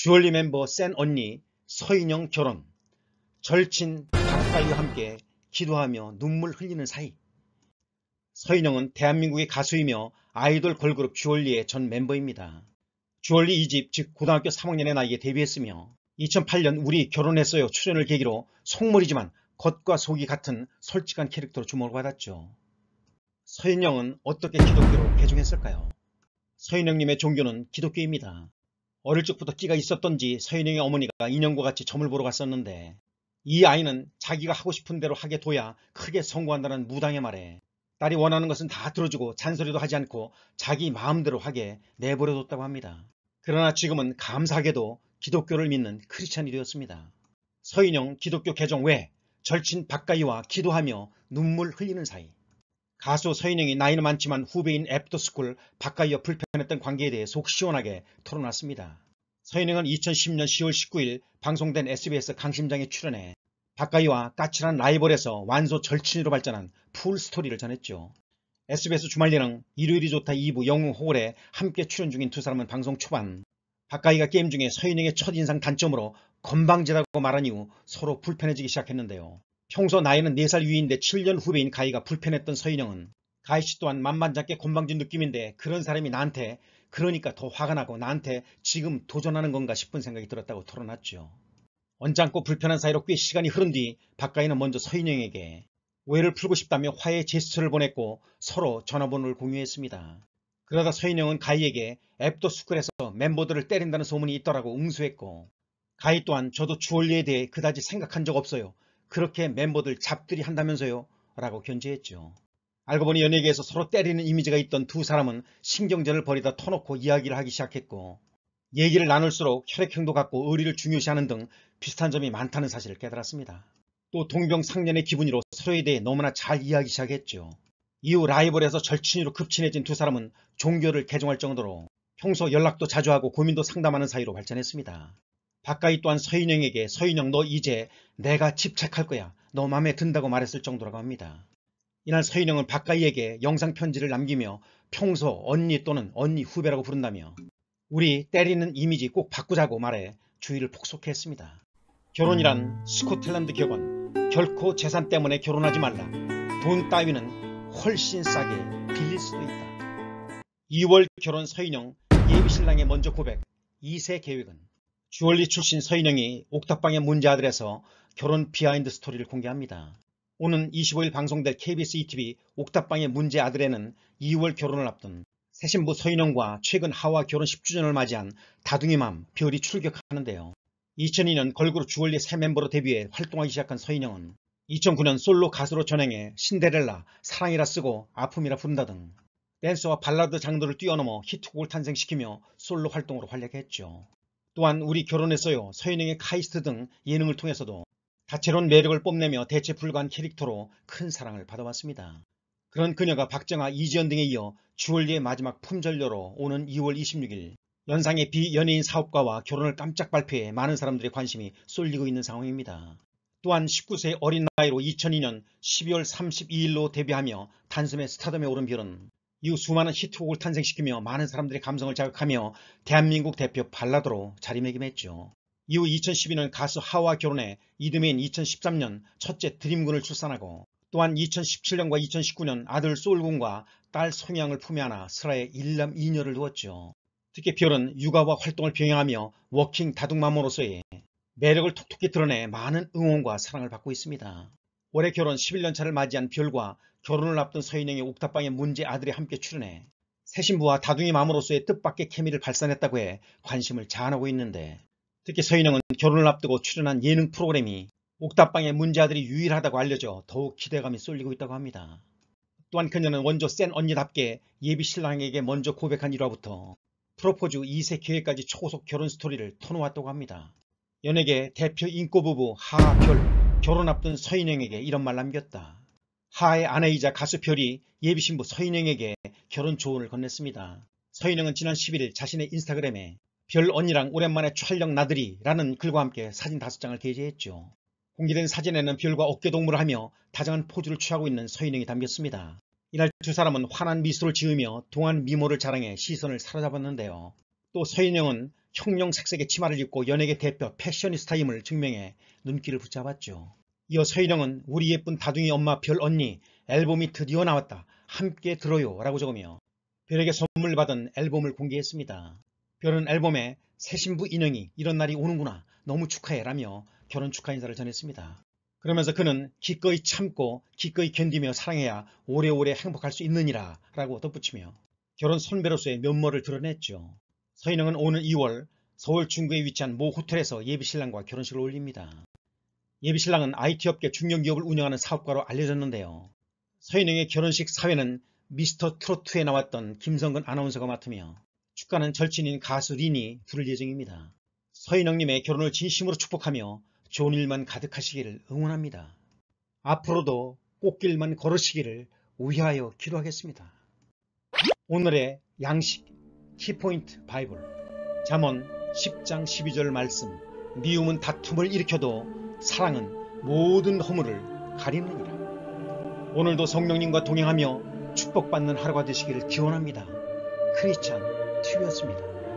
주얼리 멤버 센 언니 서인영 결혼 절친 박가와 함께 기도하며 눈물 흘리는 사이 서인영은 대한민국의 가수이며 아이돌 걸그룹 주얼리의 전 멤버입니다. 주얼리 2집 즉 고등학교 3학년의 나이에 데뷔했으며 2008년 우리 결혼했어요 출연을 계기로 속물이지만 겉과 속이 같은 솔직한 캐릭터로 주목을 받았죠. 서인영은 어떻게 기독교로 개종했을까요? 서인영님의 종교는 기독교입니다. 어릴 적부터 끼가 있었던지 서인영의 어머니가 인형과 같이 점을 보러 갔었는데 이 아이는 자기가 하고 싶은 대로 하게 둬야 크게 성공한다는 무당의 말에 딸이 원하는 것은 다 들어주고 잔소리도 하지 않고 자기 마음대로 하게 내버려뒀다고 합니다. 그러나 지금은 감사하게도 기독교를 믿는 크리스찬이 되었습니다. 서인영 기독교 개정 외 절친 박가이와 기도하며 눈물 흘리는 사이 가수 서인영이 나이는 많지만 후배인 애프터스쿨 박가이와 불편했던 관계에 대해 속 시원하게 털어놨습니다. 서인영은 2010년 10월 19일 방송된 SBS 강심장에 출연해 박가이와 까칠한 라이벌에서 완소 절친으로 발전한 풀스토리를 전했죠. SBS 주말 예능 일요일이 좋다 2부 영웅 호울에 함께 출연 중인 두 사람은 방송 초반 박가이가 게임 중에 서인영의 첫인상 단점으로 건방지다고 말한 이후 서로 불편해지기 시작했는데요. 평소 나이는 4살 위인데 7년 후배인 가희가 불편했던 서인영은 가희씨 또한 만만찮게 곤방진 느낌인데 그런 사람이 나한테 그러니까 더 화가 나고 나한테 지금 도전하는 건가 싶은 생각이 들었다고 털어놨죠. 언짢고 불편한 사이로 꽤 시간이 흐른 뒤 박가희는 먼저 서인영에게 오해를 풀고 싶다며 화해 제스처를 보냈고 서로 전화번호를 공유했습니다. 그러다 서인영은 가희에게 앱도 스쿨에서 멤버들을 때린다는 소문이 있더라고 응수했고 가희 또한 저도 주얼리에 대해 그다지 생각한 적 없어요. 그렇게 멤버들 잡들이 한다면서요 라고 견제했죠. 알고 보니 연예계에서 서로 때리는 이미지가 있던 두 사람은 신경전을 벌이다 터놓고 이야기를 하기 시작했고 얘기를 나눌수록 혈액형도 같고 의리를 중요시하는 등 비슷한 점이 많다는 사실을 깨달았습니다. 또 동병상련의 기분으로 서로에 대해 너무나 잘 이야기 시작했죠. 이후 라이벌에서 절친으로 급친해진 두 사람은 종교를 개종할 정도로 평소 연락도 자주 하고 고민도 상담하는 사이로 발전했습니다. 가까이 또한 서인영에게 서인영 너 이제 내가 집착할 거야. 너 마음에 든다고 말했을 정도라고 합니다. 이날 서인영은 박가희에게 영상 편지를 남기며 평소 언니 또는 언니 후배라고 부른다며 우리 때리는 이미지 꼭 바꾸자고 말해 주의를 폭소케 했습니다. 결혼이란 스코틀랜드 격언 결코 재산 때문에 결혼하지 말라. 돈 따위는 훨씬 싸게 빌릴 수도 있다. 2월 결혼 서인영 예비신랑의 먼저 고백 2세 계획은 주얼리 출신 서인영이 옥탑방의 문제아들에서 결혼 비하인드 스토리를 공개합니다. 오는 25일 방송될 KBS ETV 옥탑방의 문제아들에는 2월 결혼을 앞둔 새 신부 서인영과 최근 하와 결혼 10주년을 맞이한 다둥이맘 별이 출격하는데요. 2002년 걸그룹 주얼리 새 멤버로 데뷔해 활동하기 시작한 서인영은 2009년 솔로 가수로 전행해 신데렐라, 사랑이라 쓰고 아픔이라 부른다 등 댄스와 발라드 장르를 뛰어넘어 히트곡을 탄생시키며 솔로 활동으로 활약했죠. 또한 우리 결혼했어요, 서인행의 카이스트 등 예능을 통해서도 다채로운 매력을 뽐내며 대체 불가한 캐릭터로 큰 사랑을 받아왔습니다. 그런 그녀가 박정아, 이지연 등에 이어 주얼리의 마지막 품절녀로 오는 2월 26일 연상의 비연예인 사업가와 결혼을 깜짝 발표해 많은 사람들의 관심이 쏠리고 있는 상황입니다. 또한 19세 어린 나이로 2002년 12월 32일로 데뷔하며 단숨에 스타덤에 오른 별은 이후 수많은 히트곡을 탄생시키며 많은 사람들의 감성을 자극하며 대한민국 대표 발라드로 자리매김했죠. 이후 2012년 가수 하와 결혼해 이듬해인 2013년 첫째 드림군을 출산하고 또한 2017년과 2019년 아들 솔군과 딸 송양을 품에 안아 슬하에 일남 2녀를 두었죠. 특히 별은 육아와 활동을 병행하며 워킹 다둥마모로서의 매력을 톡톡히 드러내 많은 응원과 사랑을 받고 있습니다. 올해 결혼 11년차를 맞이한 별과 결혼을 앞둔 서인영의 옥탑방에 문제 아들이 함께 출연해 새 신부와 다둥이 마음으로서의 뜻밖의 케미를 발산했다고 해 관심을 자아하고 있는데 특히 서인영은 결혼을 앞두고 출연한 예능 프로그램이 옥탑방의 문제 아들이 유일하다고 알려져 더욱 기대감이 쏠리고 있다고 합니다. 또한 그녀는 먼저 센 언니답게 예비 신랑에게 먼저 고백한 일화부터 프로포즈 2세 기획까지 초고속 결혼 스토리를 터놓았다고 합니다. 연예계 대표 인꼬부부 하하별 결혼 앞둔 서인영에게 이런 말 남겼다. 하의 아내이자 가수 별이 예비신부 서인영에게 결혼 조언을 건넸습니다. 서인영은 지난 11일 자신의 인스타그램에 별 언니랑 오랜만에 촬영 나들이라는 글과 함께 사진 5장을 게재했죠. 공개된 사진에는 별과 어깨동무를 하며 다정한 포즈를 취하고 있는 서인영이 담겼습니다. 이날 두 사람은 환한 미소를 지으며 동안 미모를 자랑해 시선을 사로잡았는데요. 또 서인영은 형용 색색의 치마를 입고 연예계 대표 패셔니스타임을 증명해 눈길을 붙잡았죠. 이어 서인영은 우리 예쁜 다둥이 엄마 별 언니 앨범이 드디어 나왔다. 함께 들어요 라고 적으며 별에게 선물 받은 앨범을 공개했습니다. 별은 앨범에 새 신부 인형이 이런 날이 오는구나 너무 축하해 라며 결혼 축하 인사를 전했습니다. 그러면서 그는 기꺼이 참고 기꺼이 견디며 사랑해야 오래오래 행복할 수 있느니라 라고 덧붙이며 결혼 선배로서의 면모를 드러냈죠. 서인영은 오는 2월 서울 중구에 위치한 모 호텔에서 예비신랑과 결혼식을 올립니다. 예비신랑은 IT업계 중견기업을 운영하는 사업가로 알려졌는데요. 서인영의 결혼식 사회는 미스터 트로트에 나왔던 김성근 아나운서가 맡으며 축가는 절친인 가수 린이 부를 예정입니다. 서인영님의 결혼을 진심으로 축복하며 좋은 일만 가득하시기를 응원합니다. 앞으로도 꽃길만 걸으시기를 우회하여 기도하겠습니다. 오늘의 양식 키포인트 바이블 잠언 10장 12절 말씀 미움은 다툼을 일으켜도 사랑은 모든 허물을 가리느니라. 오늘도 성령님과 동행하며 축복받는 하루가 되시기를 기원합니다. 크리스찬 TV였습니다.